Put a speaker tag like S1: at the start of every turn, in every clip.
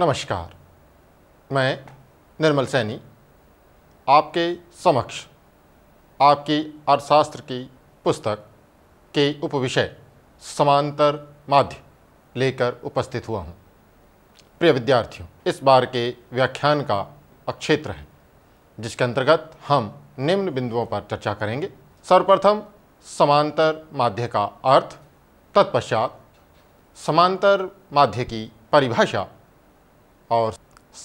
S1: नमस्कार मैं निर्मल सैनी आपके समक्ष आपकी अर्थशास्त्र की पुस्तक के उपविषय समांतर माध्य लेकर उपस्थित हुआ हूँ प्रिय विद्यार्थियों इस बार के व्याख्यान का अक्षेत्र है जिसके अंतर्गत हम निम्न बिंदुओं पर चर्चा करेंगे सर्वप्रथम समांतर माध्य का अर्थ तत्पश्चात समांतर माध्य की परिभाषा और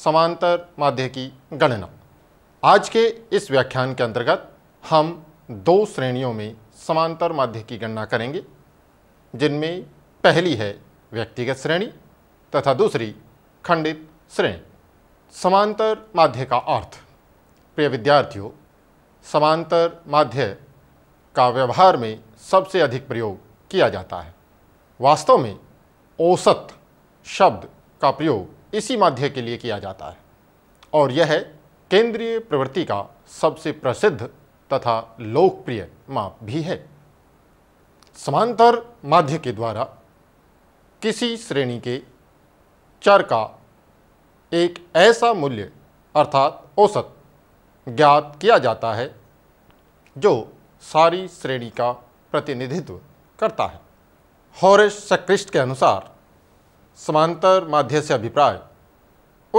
S1: समांतर माध्य की गणना आज के इस व्याख्यान के अंतर्गत हम दो श्रेणियों में समांतर माध्य की गणना करेंगे जिनमें पहली है व्यक्तिगत श्रेणी तथा दूसरी खंडित श्रेणी समांतर माध्य का अर्थ प्रिय विद्यार्थियों समांतर माध्य का व्यवहार में सबसे अधिक प्रयोग किया जाता है वास्तव में औसत शब्द का प्रयोग इसी माध्य के लिए किया जाता है और यह केंद्रीय प्रवृत्ति का सबसे प्रसिद्ध तथा लोकप्रिय माप भी है समांतर माध्य के द्वारा किसी श्रेणी के चर का एक ऐसा मूल्य अर्थात औसत ज्ञात किया जाता है जो सारी श्रेणी का प्रतिनिधित्व करता है हॉरेस सक्रिस्ट के अनुसार समांतर माध्य से अभिप्राय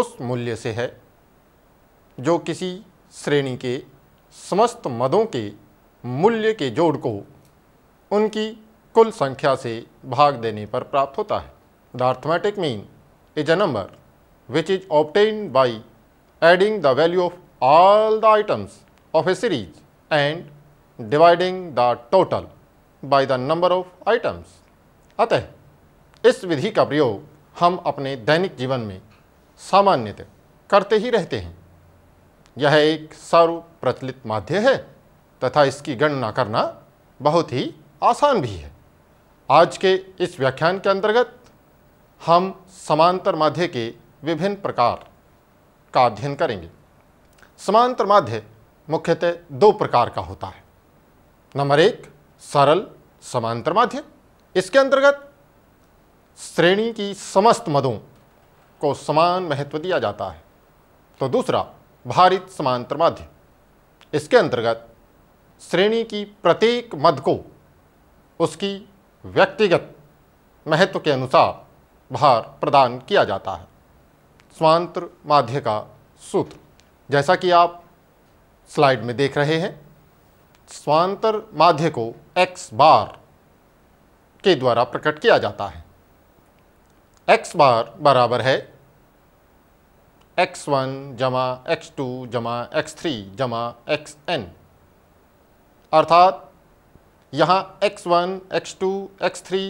S1: उस मूल्य से है जो किसी श्रेणी के समस्त मदों के मूल्य के जोड़ को उनकी कुल संख्या से भाग देने पर प्राप्त होता है the arithmetic mean is a number which is obtained by adding the value of all the items of a series and dividing the total by the number of items अतः इस विधि का प्रयोग हम अपने दैनिक जीवन में सामान्यतः करते ही रहते हैं यह एक सर्व प्रचलित माध्य है तथा इसकी गणना करना बहुत ही आसान भी है आज के इस व्याख्यान के अंतर्गत हम समांतर माध्य के विभिन्न प्रकार का अध्ययन करेंगे समांतर माध्य मुख्यतः दो प्रकार का होता है नंबर एक सरल समांतर माध्य इसके अंतर्गत श्रेणी की समस्त मदों को समान महत्व दिया जाता है तो दूसरा भारित समांतर माध्य इसके अंतर्गत श्रेणी की प्रत्येक मद को उसकी व्यक्तिगत महत्व के अनुसार भार प्रदान किया जाता है समांतर माध्य का सूत्र जैसा कि आप स्लाइड में देख रहे हैं स्वांतर माध्य को एक्स बार के द्वारा प्रकट किया जाता है एक्स बार बराबर है एक्स वन जमा एक्स टू जमा एक्स थ्री जमा एक्स एन अर्थात यहाँ x one x two x three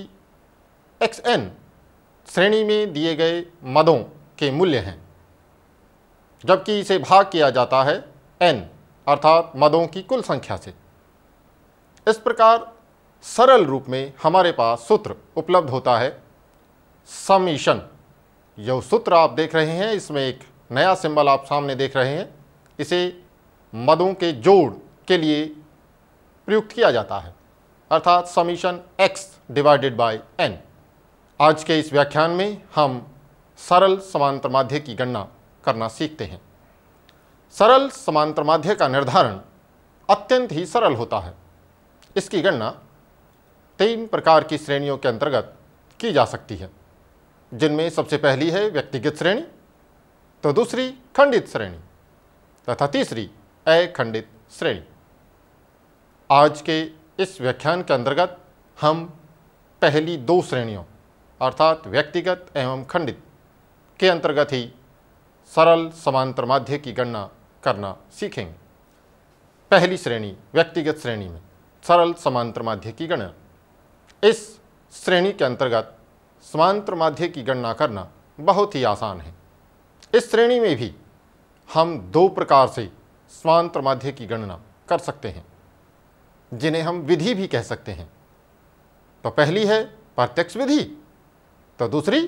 S1: x n श्रेणी में दिए गए मदों के मूल्य हैं जबकि इसे भाग किया जाता है एन अर्थात मदों की कुल संख्या से इस प्रकार सरल रूप में हमारे पास सूत्र उपलब्ध होता है समीशन यह सूत्र आप देख रहे हैं इसमें एक नया सिंबल आप सामने देख रहे हैं इसे मदों के जोड़ के लिए प्रयुक्त किया जाता है अर्थात summation x divided by n आज के इस व्याख्यान में हम सरल समांतर माध्य की गणना करना सीखते हैं सरल समांतर माध्य का निर्धारण अत्यंत ही सरल होता है इसकी गणना तीन प्रकार की श्रेणियों के अंतर्गत की जा सकती है जिनमें सबसे पहली है व्यक्तिगत श्रेणी तो दूसरी खंडित श्रेणी तथा तीसरी अखंडित श्रेणी आज के इस व्याख्यान के अंतर्गत हम पहली दो श्रेणियों अर्थात व्यक्तिगत एवं खंडित के अंतर्गत ही सरल समांतर माध्य की गणना करना सीखेंगे पहली श्रेणी व्यक्तिगत श्रेणी में सरल समांतर माध्य की गणना इस श्रेणी के अंतर्गत समांतर माध्य की गणना करना बहुत ही आसान है इस श्रेणी में भी हम दो प्रकार से समांतर माध्य की गणना कर सकते हैं जिन्हें हम विधि भी कह सकते हैं तो पहली है प्रत्यक्ष विधि तो दूसरी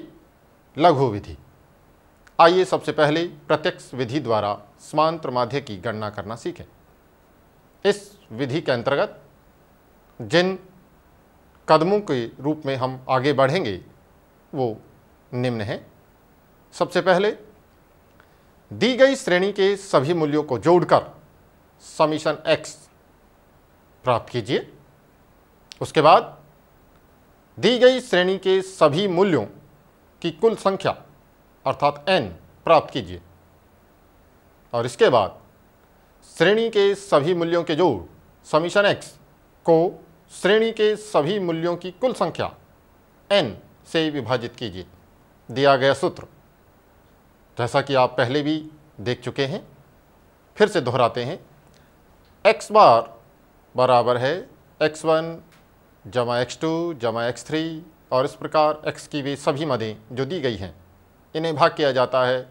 S1: लघु विधि आइए सबसे पहले प्रत्यक्ष विधि द्वारा समांतर माध्य की गणना करना सीखें इस विधि के अंतर्गत जिन कदमों के रूप में हम आगे बढ़ेंगे वो निम्न है सबसे पहले दी गई श्रेणी के सभी मूल्यों को जोड़कर समीशन एक्स प्राप्त कीजिए उसके बाद दी गई श्रेणी के सभी मूल्यों की कुल संख्या अर्थात एन प्राप्त कीजिए और इसके बाद श्रेणी के सभी मूल्यों के जोड़ समीशन एक्स को श्रेणी के सभी मूल्यों की कुल संख्या एन से विभाजित कीजिए दिया गया सूत्र जैसा कि आप पहले भी देख चुके हैं फिर से दोहराते हैं एक्स बार बराबर है एक्स वन जमा एक्स टू जमा एक्स थ्री और इस प्रकार एक्स की वे सभी मदें जो दी गई हैं इन्हें भाग किया जाता है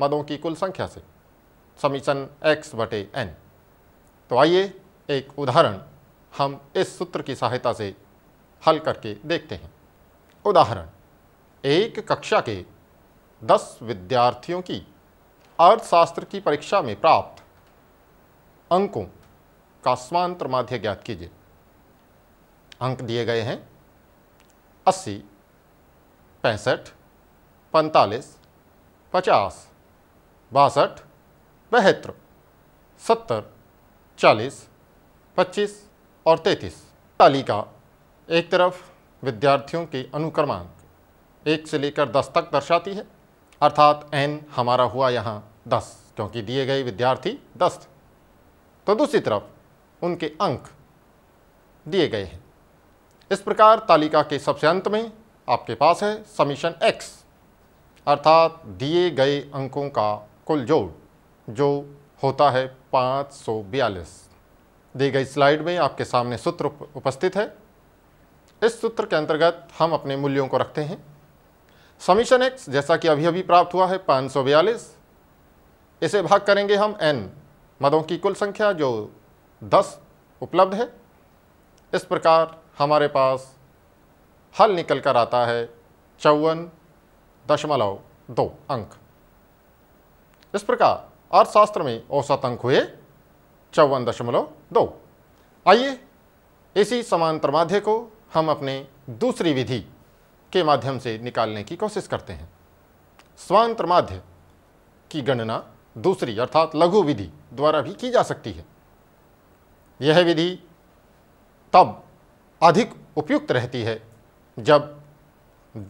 S1: मदों की कुल संख्या से समीचन एक्स बटे एन तो आइए एक उदाहरण हम इस सूत्र की सहायता से हल करके देखते हैं उदाहरण एक कक्षा के दस विद्यार्थियों की अर्थशास्त्र की परीक्षा में प्राप्त अंकों का समांतर माध्य ज्ञात कीजिए अंक दिए गए हैं अस्सी पैंसठ पैंतालीस पचास बासठ बहत्तर सत्तर चालीस पच्चीस और तैंतीस तालिका एक तरफ विद्यार्थियों के अनुक्रमांक एक से लेकर दस तक दर्शाती है अर्थात एन हमारा हुआ यहाँ दस क्योंकि दिए गए विद्यार्थी दस तो दूसरी तरफ उनके अंक दिए गए हैं इस प्रकार तालिका के सबसे अंत में आपके पास है समीशन एक्स अर्थात दिए गए अंकों का कुल जोड़ जो होता है पाँच सौ बयालीस दी गई स्लाइड में आपके सामने सूत्र उपस्थित है इस सूत्र के अंतर्गत हम अपने मूल्यों को रखते हैं समीशन एक्स जैसा कि अभी अभी प्राप्त हुआ है पाँच इसे भाग करेंगे हम एन मदों की कुल संख्या जो दस उपलब्ध है इस प्रकार हमारे पास हल निकल कर आता है चौवन दशमलव दो अंक इस प्रकार अर्थशास्त्र में औसत अंक हुए चौवन दशमलव दो आइए इसी समांतर माध्य को हम अपने दूसरी विधि के माध्यम से निकालने की कोशिश करते हैं स्वांत्र माध्य की गणना दूसरी अर्थात लघु विधि द्वारा भी की जा सकती है यह विधि तब अधिक उपयुक्त रहती है जब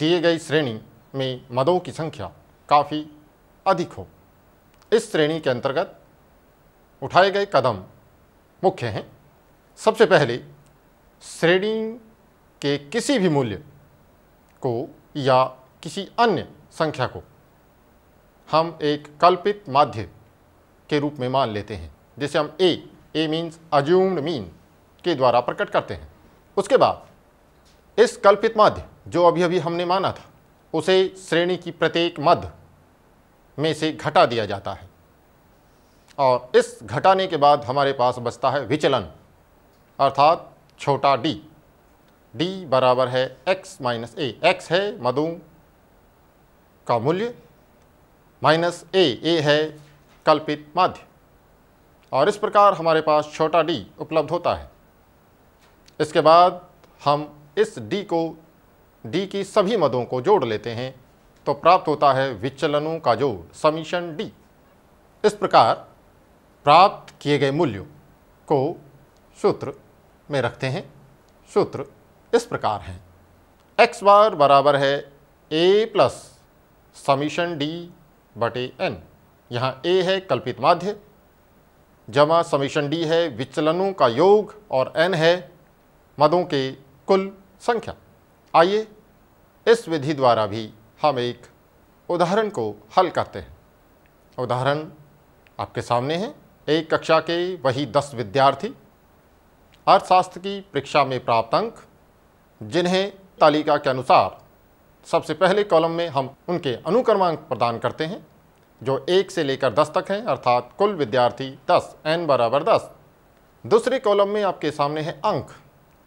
S1: दिए गए श्रेणी में मदों की संख्या काफ़ी अधिक हो इस श्रेणी के अंतर्गत उठाए गए कदम मुख्य हैं सबसे पहले श्रेणी के किसी भी मूल्य को या किसी अन्य संख्या को हम एक कल्पित माध्य के रूप में मान लेते हैं जिसे हम A A means assumed mean के द्वारा प्रकट करते हैं उसके बाद इस कल्पित माध्य जो अभी अभी हमने माना था उसे श्रेणी की प्रत्येक मध्य में से घटा दिया जाता है और इस घटाने के बाद हमारे पास बचता है विचलन अर्थात छोटा डी डी बराबर है एक्स माइनस ए एक्स है मधु का मूल्य माइनस ए ए है कल्पित माध्य और इस प्रकार हमारे पास छोटा डी उपलब्ध होता है इसके बाद हम इस डी को डी की सभी मदों को जोड़ लेते हैं तो प्राप्त होता है विचलनों का जोड़ समीशन डी इस प्रकार प्राप्त किए गए मूल्यों को सूत्र में रखते हैं सूत्र इस प्रकार हैं एक्स बार बराबर है ए प्लस समीशन डी बटे एन यहाँ ए है कल्पित माध्य जमा समीशन डी है विचलनों का योग और एन है मदों के कुल संख्या आइए इस विधि द्वारा भी हम एक उदाहरण को हल करते हैं उदाहरण आपके सामने हैं एक कक्षा के वही दस विद्यार्थी अर्थशास्त्र की परीक्षा में प्राप्त अंक जिन्हें तालिका के अनुसार सबसे पहले कॉलम में हम उनके अनुक्रमांक प्रदान करते हैं जो एक से लेकर दस तक हैं अर्थात कुल विद्यार्थी दस एन बराबर दस दूसरे कॉलम में आपके सामने है अंक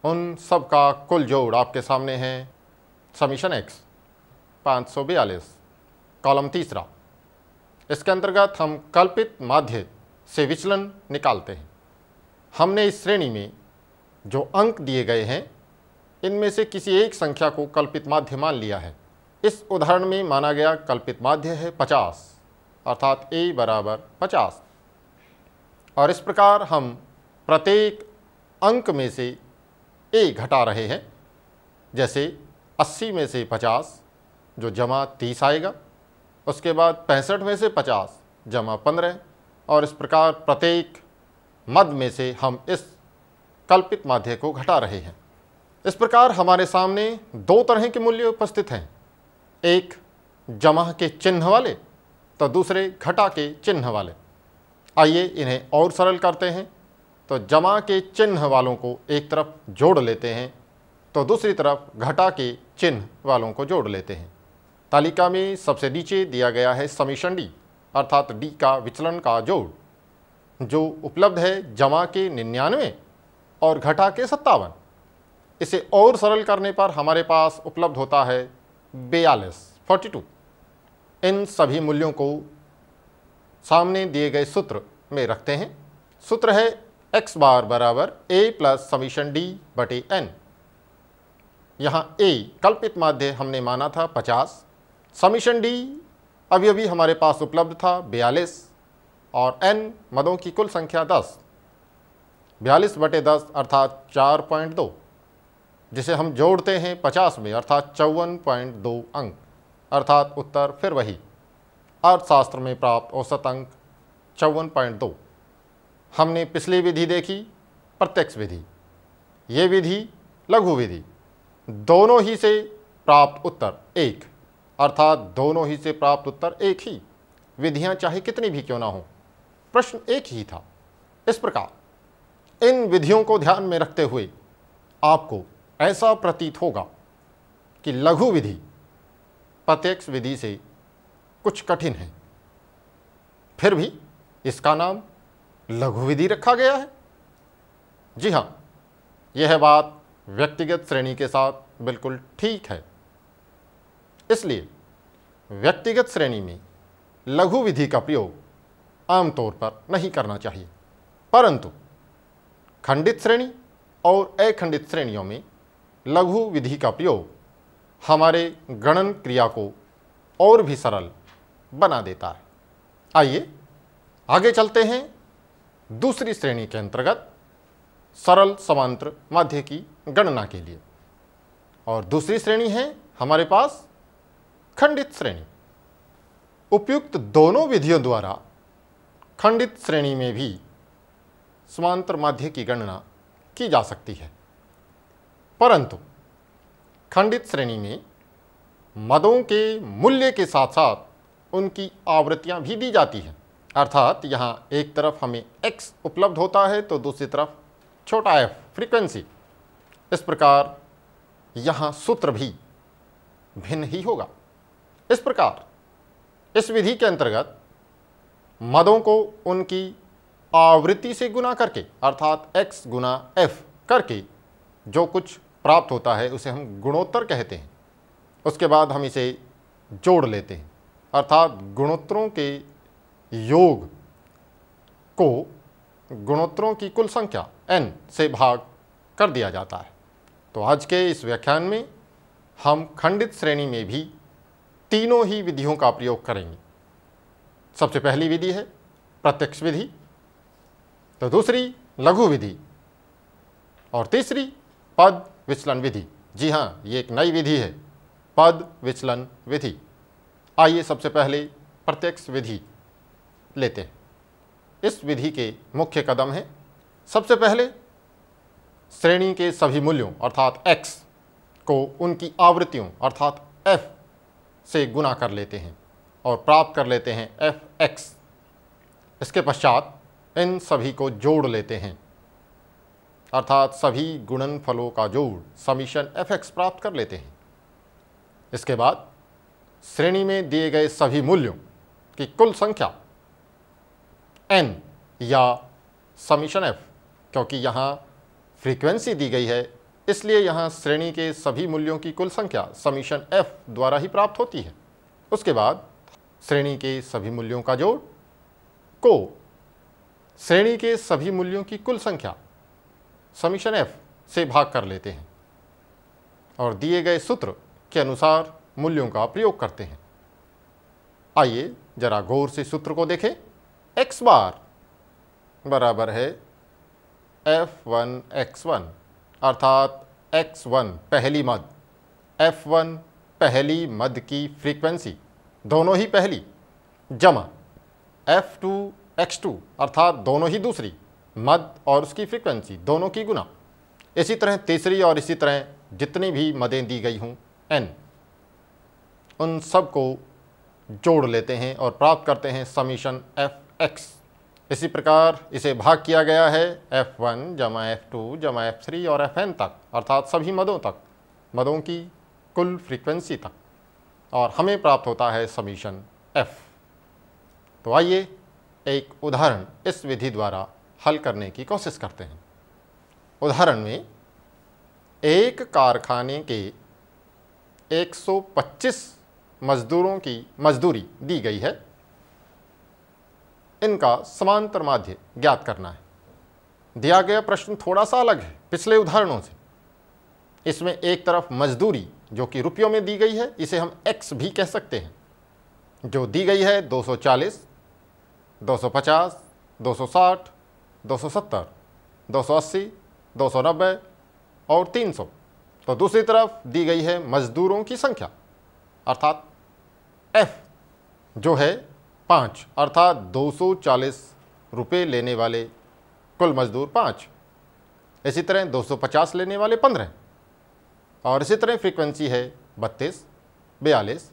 S1: उन सब का कुल जोड़ आपके सामने है समीशन एक्स पाँच सौ बयालीस कॉलम तीसरा इसके अंतर्गत हम कल्पित माध्य से विचलन निकालते हैं हमने इस श्रेणी में जो अंक दिए गए हैं इनमें से किसी एक संख्या को कल्पित माध्य मान लिया है इस उदाहरण में माना गया कल्पित माध्य है पचास अर्थात ए बराबर पचास और इस प्रकार हम प्रत्येक अंक में से ए घटा रहे हैं जैसे अस्सी में से पचास जो जमा तीस आएगा उसके बाद पैंसठ में से पचास जमा पंद्रह और इस प्रकार प्रत्येक मद में से हम इस कल्पित माध्य को घटा रहे हैं इस प्रकार हमारे सामने दो तरह के मूल्य उपस्थित हैं एक जमा के चिन्ह वाले तो दूसरे घटा के चिन्ह वाले आइए इन्हें और सरल करते हैं तो जमा के चिन्ह वालों को एक तरफ जोड़ लेते हैं तो दूसरी तरफ घटा के चिन्ह वालों को जोड़ लेते हैं तालिका में सबसे नीचे दिया गया है समीशन डी अर्थात डी का विचलन का जोड़ जो उपलब्ध है जमा के निन्यानवे और घटा के सत्तावन इसे और सरल करने पर हमारे पास उपलब्ध होता है बयालीस फोर्टी टू इन सभी मूल्यों को सामने दिए गए सूत्र में रखते हैं सूत्र है एक्स बार बराबर ए प्लस समीशन डी बटे एन यहाँ ए कल्पित माध्य हमने माना था पचास समीशन डी अभी अभी हमारे पास उपलब्ध था बयालीस और एन मदों की कुल संख्या दस बयालीस बटे दस अर्थात चार पॉइंट दो जिसे हम जोड़ते हैं पचास में अर्थात चौवन पॉइंट दो अंक अर्थात उत्तर फिर वही अर्थशास्त्र में प्राप्त औसत अंक चौवन पॉइंट दो हमने पिछली विधि देखी प्रत्यक्ष विधि ये विधि लघु विधि दोनों ही से प्राप्त उत्तर एक अर्थात दोनों ही से प्राप्त उत्तर एक ही विधियां चाहे कितनी भी क्यों ना हो प्रश्न एक ही था इस प्रकार इन विधियों को ध्यान में रखते हुए आपको ऐसा प्रतीत होगा कि लघु विधि प्रत्यक्ष विधि से कुछ कठिन है फिर भी इसका नाम लघु विधि रखा गया है जी हाँ यह बात व्यक्तिगत श्रेणी के साथ बिल्कुल ठीक है इसलिए व्यक्तिगत श्रेणी में लघु विधि का प्रयोग आमतौर पर नहीं करना चाहिए परंतु खंडित श्रेणी और अखंडित श्रेणियों में लघु विधि का प्रयोग हमारे गणन क्रिया को और भी सरल बना देता है आइए आगे चलते हैं दूसरी श्रेणी के अंतर्गत सरल समांतर माध्य की गणना के लिए और दूसरी श्रेणी है हमारे पास खंडित श्रेणी उपयुक्त दोनों विधियों द्वारा खंडित श्रेणी में भी समांतर माध्य की गणना की जा सकती है परंतु खंडित श्रेणी में मदों के मूल्य के साथ साथ उनकी आवृत्तियां भी दी जाती हैं अर्थात यहाँ एक तरफ हमें x उपलब्ध होता है तो दूसरी तरफ छोटा f फ्रीक्वेंसी इस प्रकार यहाँ सूत्र भी भिन्न ही होगा इस प्रकार इस विधि के अंतर्गत मदों को उनकी आवृत्ति से गुना करके अर्थात x गुना एफ करके जो कुछ प्राप्त होता है उसे हम गुणोत्तर कहते हैं उसके बाद हम इसे जोड़ लेते हैं अर्थात गुणोत्तरों के योग को गुणोत्तरों की कुल संख्या n से भाग कर दिया जाता है तो आज के इस व्याख्यान में हम खंडित श्रेणी में भी तीनों ही विधियों का प्रयोग करेंगे सबसे पहली विधि है प्रत्यक्ष विधि तो दूसरी लघु विधि और तीसरी पद विचलन विधि जी हाँ ये एक नई विधि है पद विचलन विधि आइए सबसे पहले प्रत्यक्ष विधि लेते हैं इस विधि के मुख्य कदम हैं सबसे पहले श्रेणी के सभी मूल्यों अर्थात x को उनकी आवृत्तियों अर्थात f से गुना कर लेते हैं और प्राप्त कर लेते हैं एफ एक्स इसके पश्चात इन सभी को जोड़ लेते हैं अर्थात सभी गुणन फलों का जोड़ समीशन एफ एक्स प्राप्त कर लेते हैं इसके बाद श्रेणी में दिए गए सभी मूल्यों की कुल संख्या एन या समीशन एफ क्योंकि यहाँ फ्रीक्वेंसी दी गई है इसलिए यहाँ श्रेणी के सभी मूल्यों की कुल संख्या समीशन एफ द्वारा ही प्राप्त होती है उसके बाद श्रेणी के सभी मूल्यों का जोड़ को श्रेणी के सभी मूल्यों की कुल संख्या समीशन एफ से भाग कर लेते हैं और दिए गए सूत्र के अनुसार मूल्यों का प्रयोग करते हैं आइए जरा गौर से सूत्र को देखें एक्स बार बराबर है एफ वन एक्स वन अर्थात एक्स वन पहली मद एफ वन पहली मद की फ्रीक्वेंसी दोनों ही पहली जमा एफ टू एक्स टू अर्थात दोनों ही दूसरी मद और उसकी फ्रीक्वेंसी दोनों की गुना इसी तरह तीसरी और इसी तरह जितनी भी मदें दी गई हूँ एन उन सब को जोड़ लेते हैं और प्राप्त करते हैं समीशन एफ एक्स इसी प्रकार इसे भाग किया गया है एफ़ वन जमा एफ़ टू जमा एफ़ थ्री और एफ़ एन तक अर्थात सभी मदों तक मदों की कुल फ्रीक्वेंसी तक और हमें प्राप्त होता है समीशन एफ़ तो आइए एक उदाहरण इस विधि द्वारा हल करने की कोशिश करते हैं उदाहरण में एक कारखाने के 125 मजदूरों की मजदूरी दी गई है इनका समांतर माध्य ज्ञात करना है दिया गया प्रश्न थोड़ा सा अलग है पिछले उदाहरणों से इसमें एक तरफ मजदूरी जो कि रुपयों में दी गई है इसे हम एक्स भी कह सकते हैं जो दी गई है 240, 250, 260, 270, 280, नब्बे और 300 तो दूसरी तरफ दी गई है मजदूरों की संख्या अर्थात एफ जो है पाँच अर्थात 240 रुपए लेने वाले कुल मजदूर पाँच इसी तरह 250 लेने वाले पंद्रह और इसी तरह फ्रीक्वेंसी है बत्तीस बयालीस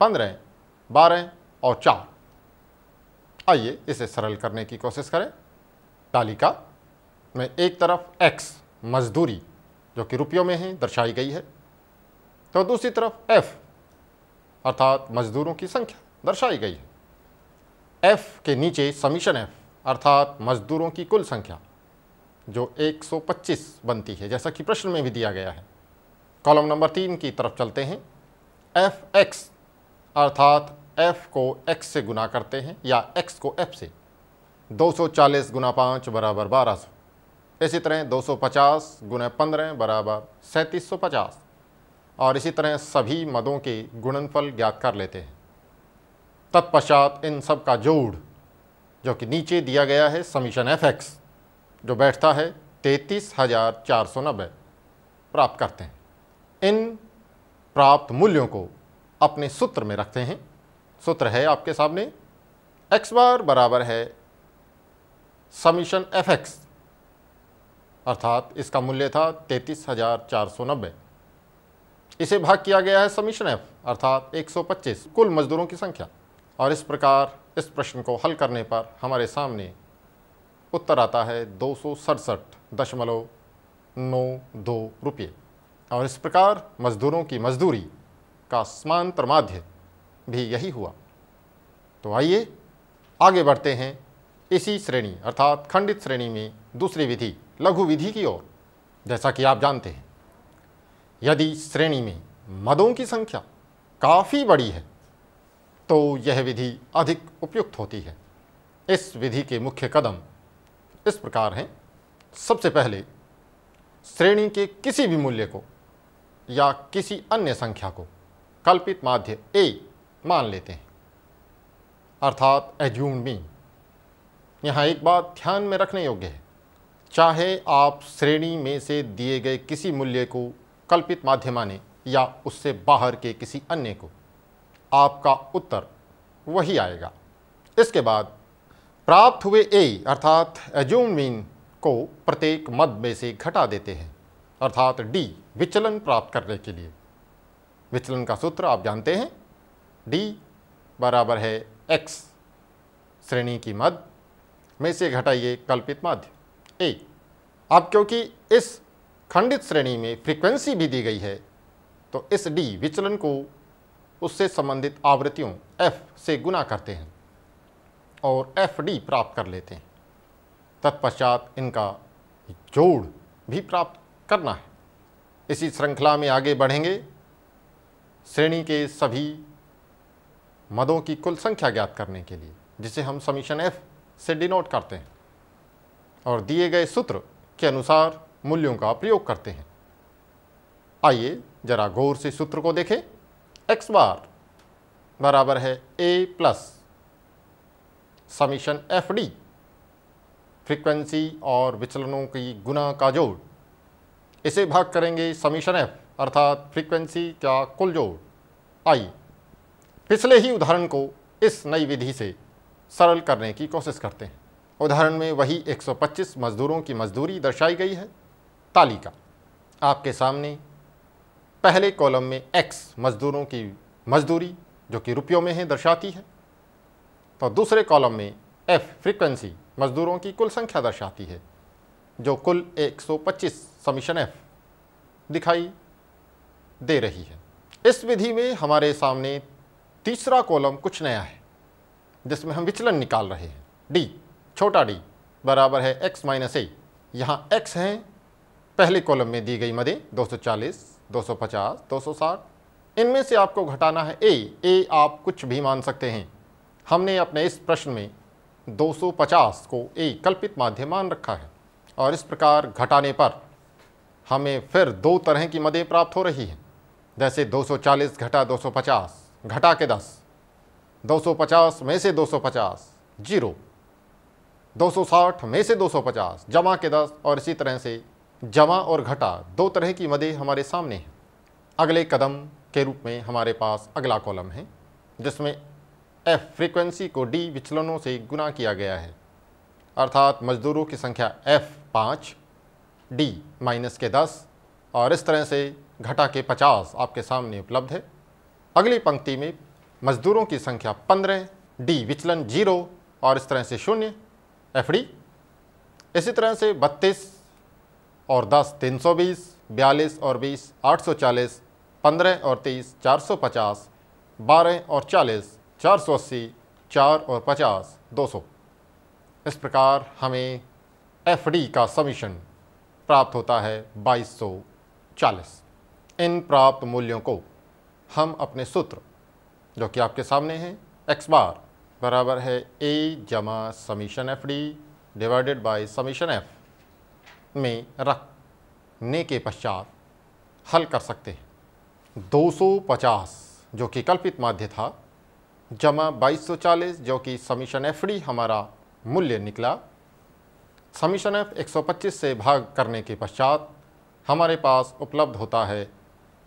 S1: पंद्रह बारह और चार आइए इसे सरल करने की कोशिश करें तालिका में एक तरफ एक्स मजदूरी जो कि रुपयों में है दर्शाई गई है तो दूसरी तरफ एफ अर्थात मजदूरों की संख्या दर्शाई गई है एफ के नीचे समीशन एफ अर्थात मजदूरों की कुल संख्या जो 125 बनती है जैसा कि प्रश्न में भी दिया गया है कॉलम नंबर तीन की तरफ चलते हैं एफ एक्स अर्थात एफ को एक्स से गुना करते हैं या एक्स को एफ से 240 गुना पाँच बराबर बारह सौ इसी तरह 250 गुना पंद्रह बराबर सैंतीस सौ पचास और इसी तरह सभी मदों के गुणनफल ज्ञात कर लेते हैं तत्पश्चात इन सब का जोड़ जो कि नीचे दिया गया है समीशन एफ एक्स जो बैठता है तैंतीस हज़ार चार सौ नब्बे प्राप्त करते हैं इन प्राप्त मूल्यों को अपने सूत्र में रखते हैं सूत्र है आपके सामने एक्स बार बराबर है समीशन एफ एक्स अर्थात इसका मूल्य था तैतीस हजार चार सौ नब्बे इसे भाग किया गया है समीशन एफ अर्थात एक सौ पच्चीस कुल मजदूरों की संख्या और इस प्रकार इस प्रश्न को हल करने पर हमारे सामने उत्तर आता है दो सौ सड़सठ दशमलव नौ दो रुपये और इस प्रकार मजदूरों की मजदूरी का समांतर माध्य भी यही हुआ तो आइए आगे बढ़ते हैं इसी श्रेणी अर्थात खंडित श्रेणी में दूसरी विधि लघु विधि की ओर जैसा कि आप जानते हैं यदि श्रेणी में मदों की संख्या काफ़ी बड़ी है तो यह विधि अधिक उपयुक्त होती है इस विधि के मुख्य कदम इस प्रकार हैं सबसे पहले श्रेणी के किसी भी मूल्य को या किसी अन्य संख्या को कल्पित माध्य ए मान लेते हैं अर्थात एज्यूम मीन यहाँ एक बात ध्यान में रखने योग्य है चाहे आप श्रेणी में से दिए गए किसी मूल्य को कल्पित माध्य माने या उससे बाहर के किसी अन्य को आपका उत्तर वही आएगा इसके बाद प्राप्त हुए ए अर्थात एजूमिन को प्रत्येक मद में से घटा देते हैं अर्थात डी विचलन प्राप्त करने के लिए विचलन का सूत्र आप जानते हैं डी बराबर है एक्स श्रेणी की मद में से घटाइए कल्पित माध्य ए अब क्योंकि इस खंडित श्रेणी में फ्रीक्वेंसी भी दी गई है तो इस डी विचलन को उससे संबंधित आवृत्तियों एफ से गुना करते हैं और एफ डी प्राप्त कर लेते हैं तत्पश्चात इनका जोड़ भी प्राप्त करना है इसी श्रृंखला में आगे बढ़ेंगे श्रेणी के सभी मदों की कुल संख्या ज्ञात करने के लिए जिसे हम समीशन एफ से डिनोट करते हैं और दिए गए सूत्र के अनुसार मूल्यों का प्रयोग करते हैं आइए जरा गौर से सूत्र को देखें एक्स बार बराबर है A plus summation f d frequency और विचलनों की गुना का जोड़ इसे भाग करेंगे समीशन एफ अर्थात फ्रीक्वेंसी का कुल जोड़ आई पिछले ही उदाहरण को इस नई विधि से सरल करने की कोशिश करते हैं उदाहरण में वही 125 मजदूरों की मजदूरी दर्शाई गई है तालिका आपके सामने पहले कॉलम में एक्स मजदूरों की मजदूरी जो कि रुपयों में है दर्शाती है तो दूसरे कॉलम में एफ फ्रीक्वेंसी मजदूरों की कुल संख्या दर्शाती है जो कुल 125 समीशन एफ दिखाई दे रही है इस विधि में हमारे सामने तीसरा कॉलम कुछ नया है जिसमें हम विचलन निकाल रहे हैं डी छोटा डी बराबर है एक्स माइनस ए यहाँ एक्स हैं पहले कॉलम में दी गई मदें 240, 250, 260 इनमें से आपको घटाना है ए ए आप कुछ भी मान सकते हैं हमने अपने इस प्रश्न में 250 को ए कल्पित माध्यम मान रखा है और इस प्रकार घटाने पर हमें फिर दो तरह की मदें प्राप्त हो रही हैं जैसे 240 घटा 250 घटा के 250 में से 250 जीरो 260 में से 250 जमा के 10 और इसी तरह से जमा और घटा दो तरह की मदें हमारे सामने हैं अगले कदम के रूप में हमारे पास अगला कॉलम है जिसमें एफ फ्रीक्वेंसी को डी विचलनों से गुना किया गया है अर्थात मजदूरों की संख्या एफ पाँच डी माइनस के दस और इस तरह से घटा के पचास आपके सामने उपलब्ध है अगली पंक्ति में मजदूरों की संख्या पंद्रह डी विचलन जीरो और इस तरह से शून्य एफ डी इसी तरह से बत्तीस और दस तीन सौ बीस बयालीस और बीस आठ सौ चालीस पंद्रह और तीस चार सौ पचास बारह और चालीस चार सौ अस्सी चार और पचास दो सौ इस प्रकार हमें एफ डी का समीशन प्राप्त होता है बाईस सौ चालीस इन प्राप्त मूल्यों को हम अपने सूत्र जो कि आपके सामने है एक्स बार बराबर है ए जमा summation f d divided by summation f में रखने के पश्चात हल कर सकते हैं 250 जो कि कल्पित माध्य था जमा 2240 जो कि समीशन एफ डी हमारा मूल्य निकला समीशन एफ 125 से भाग करने के पश्चात हमारे पास उपलब्ध होता है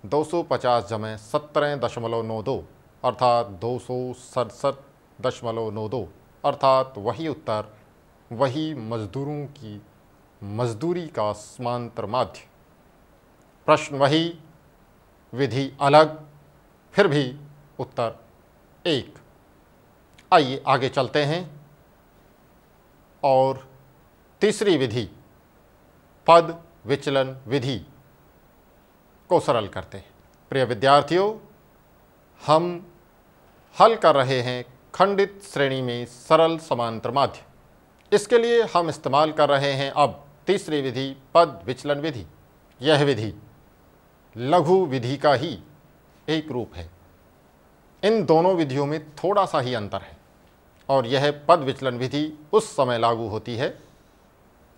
S1: 250 सौ पचास जमे सत्रह दशमलव नौ दो अर्थात दो सौ सड़सठ दशमलव नौ दो अर्थात वही उत्तर वही मजदूरों की मजदूरी का समांतर माध्य प्रश्न वही विधि अलग फिर भी उत्तर एक आइए आगे चलते हैं और तीसरी विधि पद विचलन विधि को सरल करते हैं प्रिय विद्यार्थियों हम हल कर रहे हैं खंडित श्रेणी में सरल समांतर माध्य इसके लिए हम इस्तेमाल कर रहे हैं अब तीसरी विधि पद विचलन विधि यह विधि लघु विधि का ही एक रूप है इन दोनों विधियों में थोड़ा सा ही अंतर है और यह पद विचलन विधि उस समय लागू होती है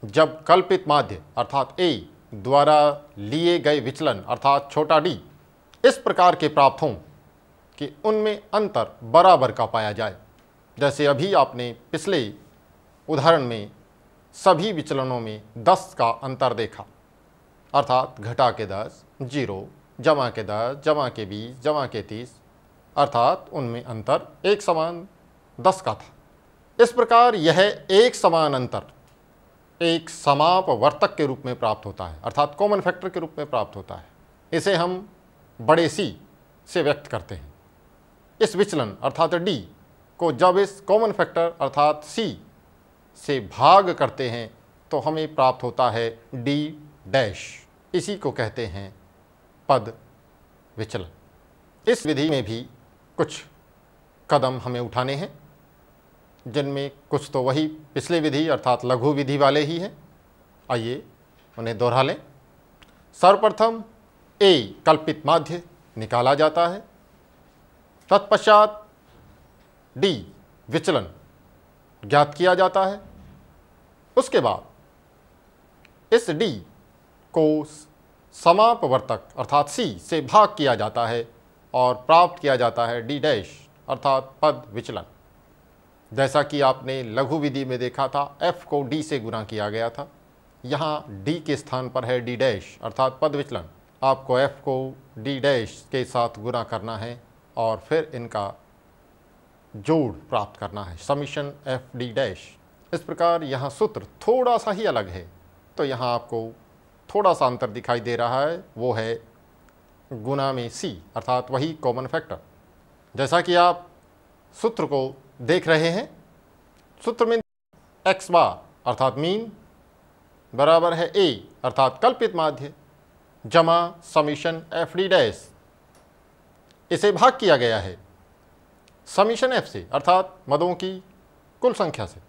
S1: जब कल्पित माध्य अर्थात ए द्वारा लिए गए विचलन अर्थात छोटा डी इस प्रकार के प्राप्त हों कि उनमें अंतर बराबर का पाया जाए जैसे अभी आपने पिछले उदाहरण में सभी विचलनों में 10 का अंतर देखा अर्थात घटा के 10, जीरो जमा के 10, जमा के 20, जमा के 30 अर्थात उनमें अंतर एक समान 10 का था इस प्रकार यह एक समान अंतर एक समाप वर्तक के रूप में प्राप्त होता है अर्थात कॉमन फैक्टर के रूप में प्राप्त होता है इसे हम बड़े सी से व्यक्त करते हैं इस विचलन अर्थात डी को जब इस कॉमन फैक्टर अर्थात सी से भाग करते हैं तो हमें प्राप्त होता है डी डैश इसी को कहते हैं पद विचलन इस विधि में भी कुछ कदम हमें उठाने हैं जिनमें कुछ तो वही पिछले विधि अर्थात लघु विधि वाले ही हैं आइए उन्हें दोहरा लें सर्वप्रथम ए कल्पित माध्य निकाला जाता है तत्पश्चात डी विचलन ज्ञात किया जाता है उसके बाद इस डी को समापवर्तक अर्थात सी से भाग किया जाता है और प्राप्त किया जाता है डी डैश अर्थात पद विचलन जैसा कि आपने लघु विधि में देखा था एफ को डी से गुना किया गया था यहाँ डी के स्थान पर है डी डैश अर्थात पद विचलन आपको एफ को डी डैश के साथ गुना करना है और फिर इनका जोड़ प्राप्त करना है समीशन एफ डी डैश इस प्रकार यहाँ सूत्र थोड़ा सा ही अलग है तो यहाँ आपको थोड़ा सा अंतर दिखाई दे रहा है वो है गुना में सी अर्थात वही कॉमन फैक्टर जैसा कि आप सूत्र को देख रहे हैं सूत्र में एक्स बार अर्थात मीन बराबर है ए अर्थात कल्पित माध्य जमा समीशन एफ डी डैश इसे भाग किया गया है समीशन एफ से अर्थात मदों की कुल संख्या से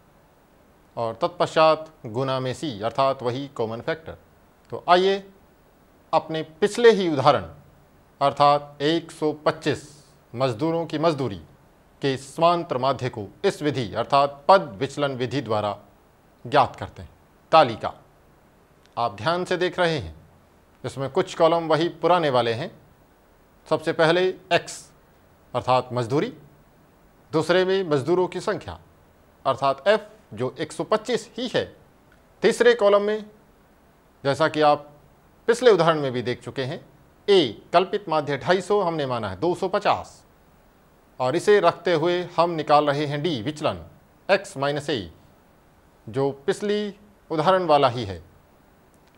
S1: और तत्पश्चात गुना में सी अर्थात वही कॉमन फैक्टर तो आइए अपने पिछले ही उदाहरण अर्थात 125 मजदूरों की मजदूरी के समांतर माध्य को इस विधि अर्थात पद विचलन विधि द्वारा ज्ञात करते हैं तालिका आप ध्यान से देख रहे हैं इसमें कुछ कॉलम वही पुराने वाले हैं सबसे पहले एक्स अर्थात मजदूरी दूसरे में मजदूरों की संख्या अर्थात एफ जो 125 ही है तीसरे कॉलम में जैसा कि आप पिछले उदाहरण में भी देख चुके हैं ए कल्पित माध्य 250 हमने माना है 250 और इसे रखते हुए हम निकाल रहे हैं डी विचलन एक्स माइनस ए जो पिछली उदाहरण वाला ही है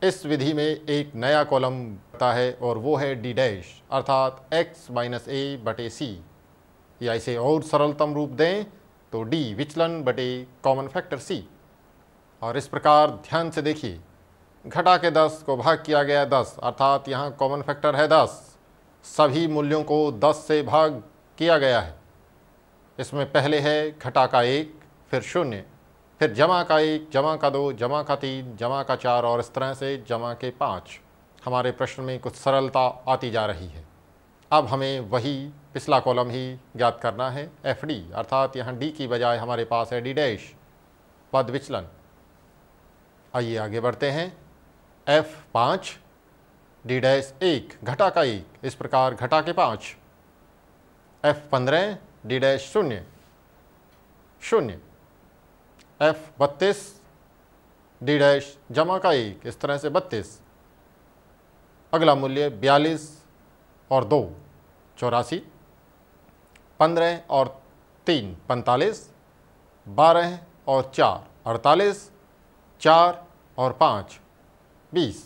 S1: इस विधि में एक नया कॉलम आता है और वो है डी डैश अर्थात x माइनस ए बटे सी या इसे और सरलतम रूप दें तो d विचलन बटे कॉमन फैक्टर c और इस प्रकार ध्यान से देखिए घटा के 10 को भाग किया गया 10 अर्थात यहाँ कॉमन फैक्टर है 10 सभी मूल्यों को 10 से भाग किया गया है इसमें पहले है घटा का एक फिर शून्य फिर जमा का एक जमा का दो जमा का तीन जमा का चार और इस तरह से जमा के पाँच हमारे प्रश्न में कुछ सरलता आती जा रही है अब हमें वही पिछला कॉलम ही ज्ञात करना है एफ डी अर्थात यहाँ डी की बजाय हमारे पास है डी डैश पद विचलन आइए आगे बढ़ते हैं एफ पाँच डी डैश एक घटा का एक इस प्रकार घटा के पाँच एफ पंद्रह डी डैश शून्य शून्य एफ बत्तीस डी डैश जमा का एक इस तरह से बत्तीस अगला मूल्य बयालीस और दो चौरासी पंद्रह और तीन पैंतालीस बारह और चार अड़तालीस चार और पाँच बीस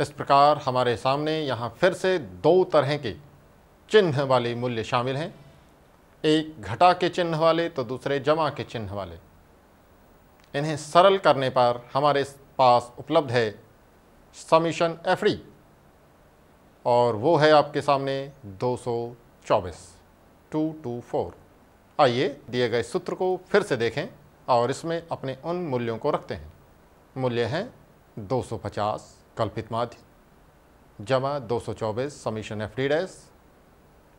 S1: इस प्रकार हमारे सामने यहाँ फिर से दो तरह के चिन्ह वाले मूल्य शामिल हैं एक घटा के चिन्ह वाले तो दूसरे जमा के चिन्ह वाले इन्हें सरल करने पर हमारे पास उपलब्ध है समीशन डी और वो है आपके सामने दो सौ चौबीस टू टू फोर आइए दिए गए सूत्र को फिर से देखें और इसमें अपने उन मूल्यों को रखते हैं मूल्य हैं 250 कल्पित माध्य जमा 224 समीशन एफ डी डैस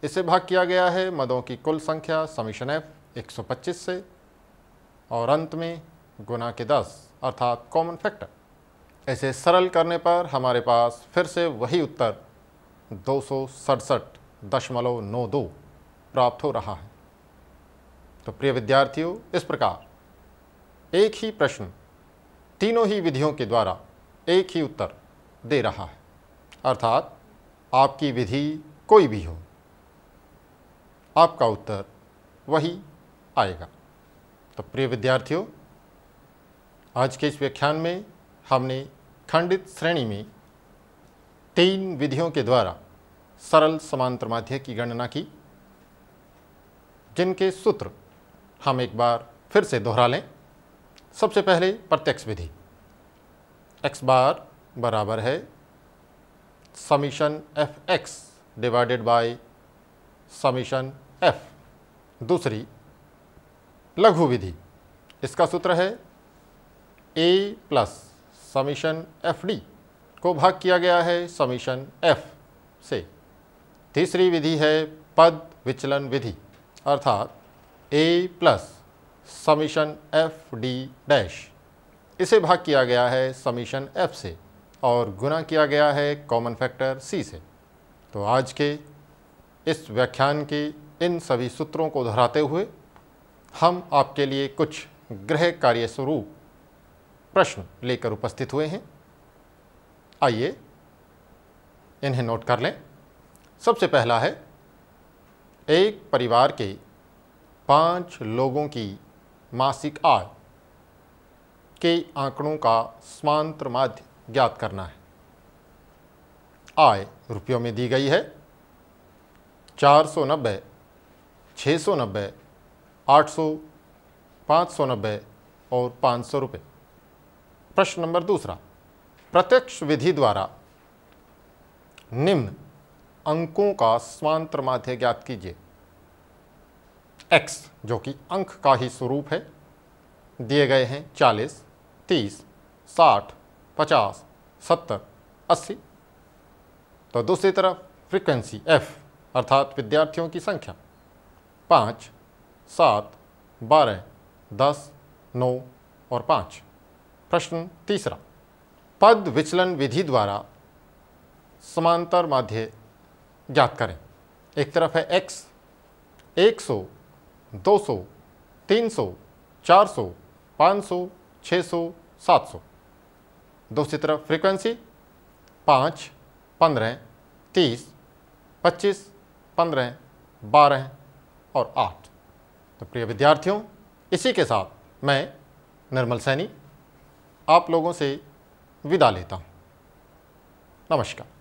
S1: इसे भाग किया गया है मदों की कुल संख्या समीशन एफ 125 से और अंत में गुना के दस अर्थात कॉमन फैक्टर ऐसे सरल करने पर हमारे पास फिर से वही उत्तर दो सौ सड़सठ दशमलव नौ दो प्राप्त हो रहा है तो प्रिय विद्यार्थियों इस प्रकार एक ही प्रश्न तीनों ही विधियों के द्वारा एक ही उत्तर दे रहा है अर्थात आपकी विधि कोई भी हो आपका उत्तर वही आएगा तो प्रिय विद्यार्थियों आज के इस व्याख्यान में हमने खंडित श्रेणी में तीन विधियों के द्वारा सरल समांतर माध्य की गणना की जिनके सूत्र हम एक बार फिर से दोहरा लें सबसे पहले प्रत्यक्ष विधि एक्स बार बराबर है summation f x divided by summation f दूसरी लघु विधि इसका सूत्र है A plus summation f d को भाग किया गया है समीशन एफ से तीसरी विधि है पद विचलन विधि अर्थात A plus summation f d dash इसे भाग किया गया है समीशन एफ से और गुना किया गया है कॉमन फैक्टर सी से तो आज के इस व्याख्यान के इन सभी सूत्रों को दोहराते हुए हम आपके लिए कुछ गृह कार्य स्वरूप प्रश्न लेकर उपस्थित हुए हैं आइए इन्हें नोट कर लें सबसे पहला है एक परिवार के पांच लोगों की मासिक आय के आंकड़ों का समांतर माध्य ज्ञात करना है आय रुपयों में दी गई है चार सौ नब्बे छः सौ नब्बे आठ सौ पाँच सौ नब्बे और पाँच सौ रुपये प्रश्न नंबर दूसरा प्रत्यक्ष विधि द्वारा निम्न अंकों का स्वांतर माध्य ज्ञात कीजिए x जो कि अंक का ही स्वरूप है दिए गए हैं 40, 30, 60, 50, 70, 80 तो दूसरी तरफ फ्रीक्वेंसी f अर्थात विद्यार्थियों की संख्या पाँच सात बारह दस नौ और पाँच प्रश्न तीसरा पद विचलन विधि द्वारा समांतर माध्य ज्ञात करें एक तरफ है x, एक सौ दो सौ तीन सौ चार सौ पाँच सौ छः सौ सात सौ दूसरी तरफ फ्रीक्वेंसी पाँच पंद्रह तीस पच्चीस पंद्रह बारह और आठ तो प्रिय विद्यार्थियों इसी के साथ मैं निर्मल सैनी आप लोगों से विदा लेता हूँ नमस्कार